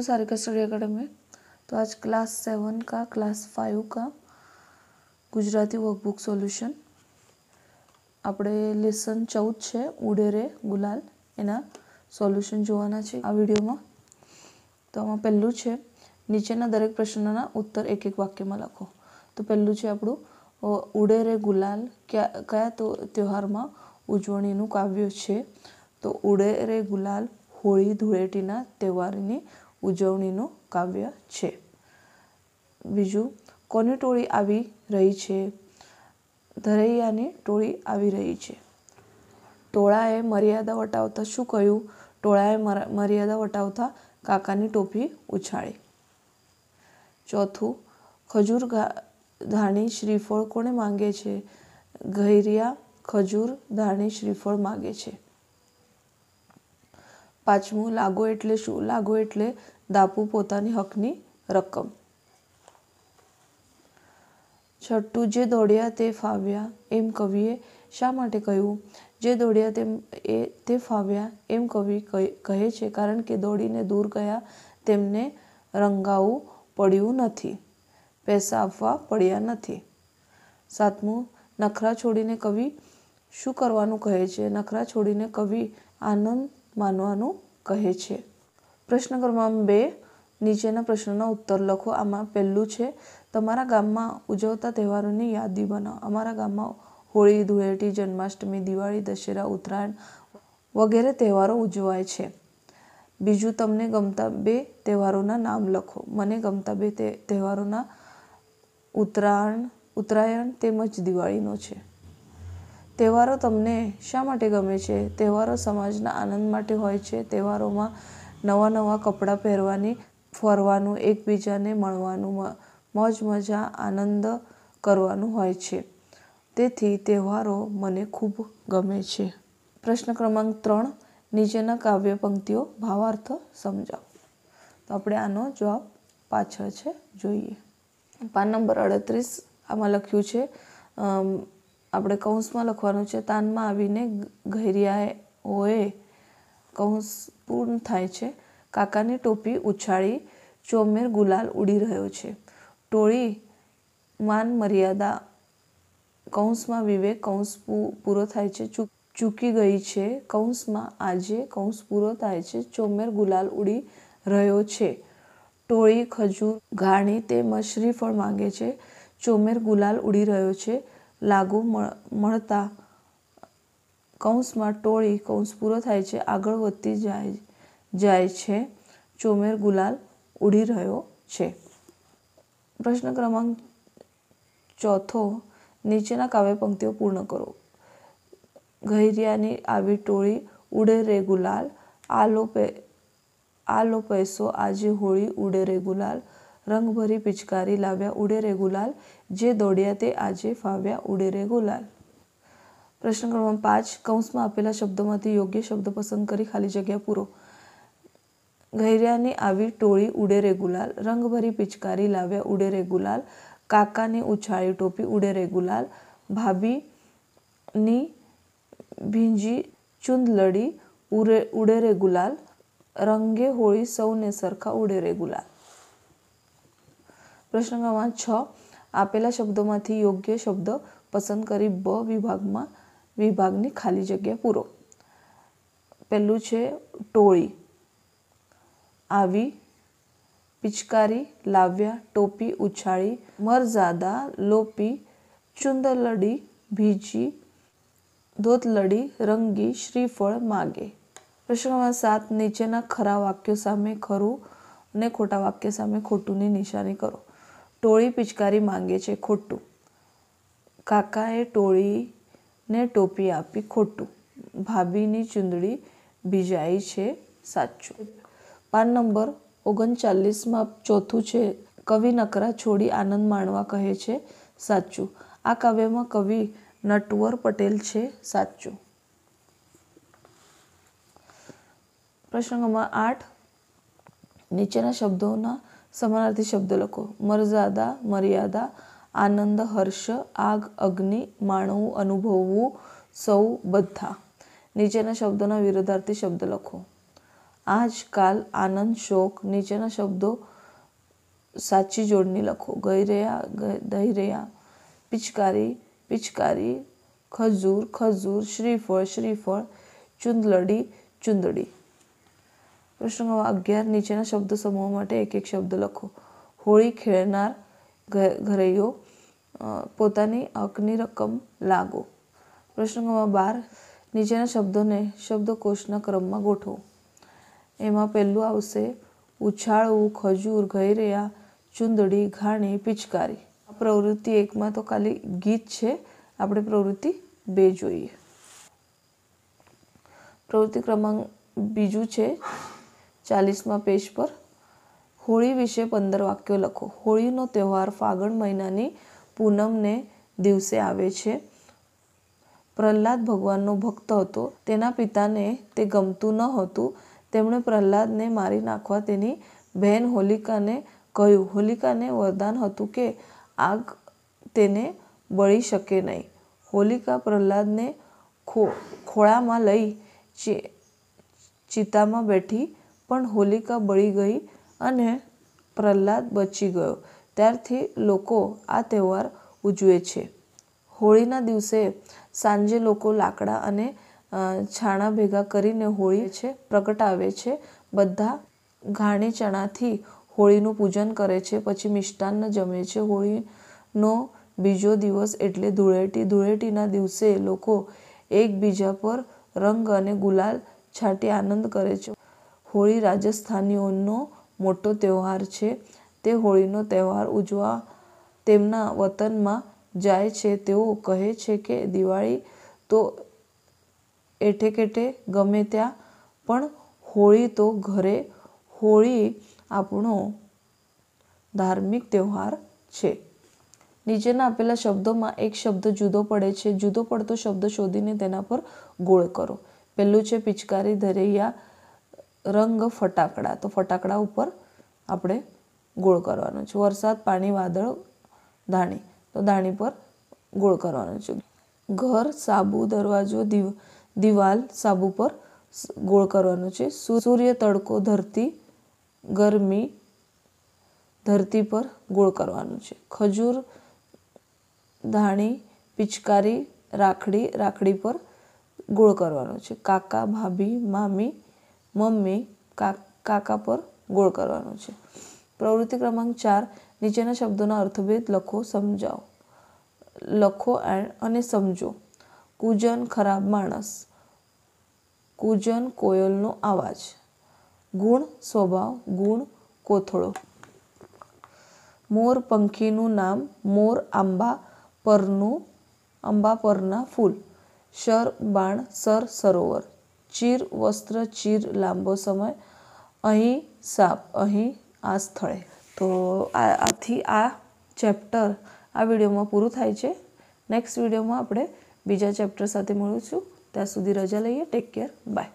to Sarika study academy तो आज class seven का क्लास फाइव का ગુજરાતી વર્કબુક સોલ્યુશન આપણે લેસન ચૌદ છે ઉડેરે ગુલાલ એના સોલ્યુશન જોવાના છે આ વિડીયોમાં તો આમાં પહેલું છે નીચેના દરેક પ્રશ્નના ઉત્તર એક એક વાક્યમાં લખો તો પહેલું છે આપણું ઉડેરે ગુલાલ કયા કયા ત્યોહારમાં ઉજવણીનું કાવ્ય છે તો ઉડેરે ગુલાલ હોળી ધૂળેટીના તહેવારની ઉજવણીનું કાવ્ય છે બીજું કોની ટોળી આવી રહી છે ધરૈયાની ટોળી આવી રહી છે ટોળાએ મર્યાદા વટાવતા શું કહ્યું ટોળાએ મર્યાદા વટાવતા કાકાની ટોપી ઉછાળી ચોથું ખજૂર ધાણી શ્રીફળ કોણે માંગે છે ઘૈરિયા ખજૂર ધાણી શ્રીફળ માગે છે પાંચમું લાગો એટલે શું લાગો એટલે દાપુ પોતાની હકની રકમ છઠ્ઠું જે દોડ્યા તે ફાવ્યા એમ કવિએ શા માટે કહ્યું જે દોડ્યા તેમ એ તે ફાવ્યા એમ કવિ કહે છે કારણ કે દોડીને દૂર ગયા તેમને રંગાવું પડ્યું નથી પૈસા આપવા પડ્યા નથી સાતમું નખરા છોડીને કવિ શું કરવાનું કહે છે નખરા છોડીને કવિ આનંદ માનવાનું કહે છે પ્રશ્ન ક્રમાંક બે નીચેના પ્રશ્નોના ઉત્તર લખો આમાં પહેલું છે તમારા ગામમાં ઉજવતા તહેવારોની યાદી બનાવો અમારા ગામમાં હોળી ધૂળેટી જન્માષ્ટમી દિવાળી દશેરા ઉત્તરાયણ વગેરે તહેવારો ઉજવાય છે બીજું તમને ગમતા બે તહેવારોના નામ લખો મને ગમતા બે તહેવારોના ઉત્તરાયણ ઉત્તરાયણ તેમજ દિવાળીનો છે તહેવારો તમને શા માટે ગમે છે તહેવારો સમાજના આનંદ માટે હોય છે તહેવારોમાં નવા નવા કપડાં પહેરવાની ફરવાનું એકબીજાને મળવાનું મોજ મજા આનંદ કરવાનું હોય છે તેથી તહેવારો મને ખૂબ ગમે છે પ્રશ્ન ક્રમાંક ત્રણ નીચેના કાવ્ય પંક્તિઓ ભાવાર્થ સમજાવો તો આપણે આનો જવાબ પાછળ છે જોઈએ પાન નંબર અડત્રીસ આમાં લખ્યું છે આપણે કૌંસમાં લખવાનું છે તાનમાં આવીને ઘેરિયાઓએ કૌંસ પૂર્ણ થાય છે કાકાની ટોપી ઉછાળી ચોમેર ગુલાલ ઉડી રહ્યો છે ટોળી માન મર્યાદા કૌંસમાં વિવેક કૌંસ પૂરો થાય છે ચૂક ચૂકી ગઈ છે કૌંસમાં આજે કૌંસ પૂરો થાય છે ચોમેર ગુલાલ ઉડી રહ્યો છે ટોળી ખજૂર ઘાણી તેમજ શ્રીફળ માંગે છે ચોમેર ગુલાલ ઉડી રહ્યો છે લાગુ મળતા કૌંસમાં ટોળી કૌંસ પૂરો થાય છે આગળ વધતી જાય જાય છે ચોમેર ગુલાલ ઉડી રહ્યો છે પ્રશ્ન ક્રમાંક ચોથો નીચેના કાવ્ય પંક્તિઓ પૂર્ણ કરો ઘૈર્યાની આવી ટોળી ઉડે રે ગુલાલ આ લો પે આ લો પૈસો આજે હોળી ઉડે રે ગુલાલ રંગભરી પિચકારી લાવ્યા ઉડે રે ગુલાલ જે દોડ્યા તે આજે ફાવ્યા ઉડે રે ગુલાલ પ્રશ્ન ક્રમાંક પાંચ કૌંસમાં આપેલા શબ્દોમાંથી યોગ્ય શબ્દ પસંદ કરી ખાલી જગ્યા પૂરો ઘૈર્યાની આવી ટોળી ઉડે રે ગુલાલ રંગભરી પિચકારી લાવ્યા ઉડે રે ગુલાલ કાકાની ઉછાળી ટોપી ઉડે રે ગુલાલ ભાભીની ભીંજી ચુંદ લડી ઉડે રે ગુલાલ રંગે હોળી સૌને સરખા ઉડે રે ગુલાલ પ્રશ્ન ક્રમાંક છ આપેલા શબ્દોમાંથી યોગ્ય શબ્દ પસંદ કરી બ વિભાગમાં વિભાગની ખાલી જગ્યા પૂરો પહેલું છે ટોળી આવી પિચકારી લાવ્યા ટોપી ઉછાળી મરઝાદા લોપી ચુંદલડી ભીજી ધોતલડી રંગી શ્રીફળ માગે પ્રશ્નમાં સાત નીચેના ખરા વાક્યો સામે ખરું અને ખોટા વાક્ય સામે ખોટુંની નિશાની કરો ટોળી પિચકારી માંગે છે ખોટું કાકાએ ટોળીને ટોપી આપી ખોટું ભાભીની ચૂંદડી ભીજાઈ છે સાચું પાન નંબર ઓગણચાલીસમાં ચોથું છે કવિ નકરા છોડી આનંદ માણવા કહે છે સાચું આ કાવ્યમાં કવિ નટવર પટેલ છે સાચું પ્રસંગમાં આઠ નીચેના શબ્દોના સમાનાર્થી શબ્દ લખો મરજાદા મર્યાદા આનંદ હર્ષ આગ અગ્નિ માણવું અનુભવવું સૌ બધા નીચેના શબ્દોના વિરોધાર્થી શબ્દ લખો આજકાલ આનંદ શોક નીચેના શબ્દો સાચી જોડણી લખો ગૈરયા દહીરયા પિચકારી પિચકારી ખજૂર ખજૂર શ્રીફળ શ્રીફળ ચુંદલડી ચુંદડી પ્રશ્ન અગિયાર નીચેના શબ્દ સમૂહ માટે એક એક શબ્દ લખો હોળી ખેડનાર ઘરૈયો પોતાની હકની રકમ લાગો પ્રશ્ન બાર નીચેના શબ્દોને શબ્દકોશના ક્રમમાં ગોઠવો એમાં પહેલું આવશે ઉછાળવું ખજૂર ગૈરિયા ચુંદડી ઘાણી પિચકારી પ્રવૃત્તિ એકમાં તો ખાલી ગીત છે આપણે પ્રવૃત્તિ બે જોઈએ પ્રવૃત્તિ ક્રમાંક બીજું છે ચાલીસમાં પેજ પર હોળી વિશે પંદર વાક્યો લખો હોળીનો તહેવાર ફાગણ મહિનાની પૂનમને દિવસે આવે છે પ્રહલાદ ભગવાનનો ભક્ત હતો તેના પિતાને તે ગમતું ન હતું તેમણે પ્રહલાદને મારી નાખવા તેની બહેન હોલિકાને કહ્યું હોલિકાને વરદાન હતું કે આગ તેને બળી શકે નહીં હોલિકા પ્રહલાદને ખો ખોળામાં લઈ ચિતામાં બેઠી પણ હોલિકા બળી ગઈ અને પ્રહલાદ બચી ગયો ત્યારથી લોકો આ તહેવાર ઉજવે છે હોળીના દિવસે સાંજે લોકો લાકડા અને છાણા ભેગા કરીને હોળી છે પ્રગટાવે છે બધા ઘાણી ચણાથી હોળીનું પૂજન કરે છે પછી મિષ્ટાન્ન જમે છે હોળીનો બીજો દિવસ એટલે ધૂળેટી ધૂળેટીના દિવસે લોકો એકબીજા પર રંગ અને ગુલાલ છાંટી આનંદ કરે છે હોળી રાજસ્થાનીઓનો મોટો તહેવાર છે તે હોળીનો તહેવાર ઉજવા તેમના વતનમાં જાય છે તેઓ કહે છે કે દિવાળી તો એઠે એઠેકેઠે ગમે ત્યાં પણ હોળી તો ઘરે હોળી આપણો ધાર્મિક તહેવાર છે નીચેના આપેલા શબ્દોમાં એક શબ્દ જુદો પડે છે જુદો પડતો શબ્દ શોધીને તેના પર ગોળ કરો પહેલું છે પિચકારી ધરૈયા રંગ ફટાકડા તો ફટાકડા ઉપર આપણે ગોળ કરવાનો છે વરસાદ પાણી વાદળ ધાણી તો ધાણી પર ગોળ કરવાનો છે ઘર સાબુ દરવાજો દિવ દિવાલ સાબુ પર ગોળ કરવાનો છે સૂર્ય તડકો ધરતી ગરમી ધરતી પર ગોળ કરવાનું છે ખજૂર ધાણી પિચકારી રાખડી રાખડી પર ગોળ કરવાનો છે કાકા ભાભી મામી મમ્મી કાકા પર ગોળ કરવાનું છે પ્રવૃત્તિ ક્રમાંક ચાર નીચેના શબ્દોના અર્થભેદ લખો સમજાવો લખો અને સમજો કુજન ખરાબ માણસ કુજન કોયલનો અવાજ ગુણ સ્વભાવ ગુણ કોથળો મોર પંખીનું નામ મોર આંબા પરનું આંબા પરના ફૂલ શર બાણ સર સરોવર ચીર વસ્ત્ર ચીર લાંબો સમય અહીં સાપ અહીં આ સ્થળે તો આથી આ ચેપ્ટર આ વિડીયોમાં પૂરું થાય છે નેક્સ્ટ વિડીયોમાં આપણે બીજા ચેપ્ટર સાથે મળીશું ત્યાં સુધી રજા લઈએ ટેક કેર બાય